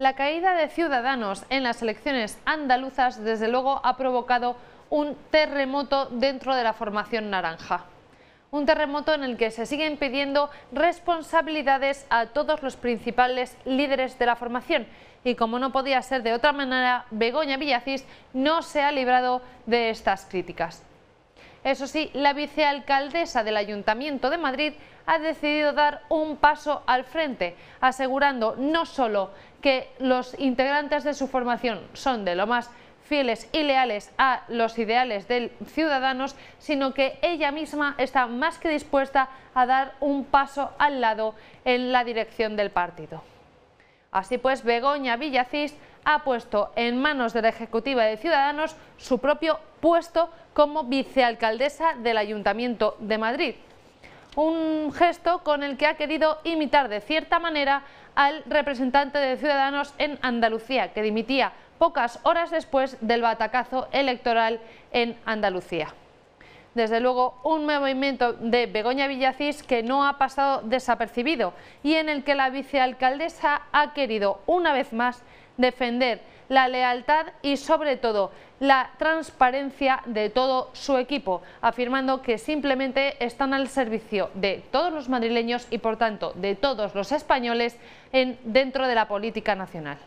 La caída de Ciudadanos en las elecciones andaluzas, desde luego, ha provocado un terremoto dentro de la formación naranja. Un terremoto en el que se siguen pidiendo responsabilidades a todos los principales líderes de la formación. Y como no podía ser de otra manera, Begoña Villacís no se ha librado de estas críticas. Eso sí, la vicealcaldesa del Ayuntamiento de Madrid ha decidido dar un paso al frente, asegurando no solo que los integrantes de su formación son de lo más fieles y leales a los ideales de Ciudadanos, sino que ella misma está más que dispuesta a dar un paso al lado en la dirección del partido. Así pues, Begoña Villacís ha puesto en manos de la Ejecutiva de Ciudadanos su propio puesto como vicealcaldesa del Ayuntamiento de Madrid. Un gesto con el que ha querido imitar de cierta manera al representante de Ciudadanos en Andalucía, que dimitía pocas horas después del batacazo electoral en Andalucía desde luego un movimiento de Begoña Villacís que no ha pasado desapercibido y en el que la vicealcaldesa ha querido una vez más defender la lealtad y sobre todo la transparencia de todo su equipo, afirmando que simplemente están al servicio de todos los madrileños y por tanto de todos los españoles dentro de la política nacional.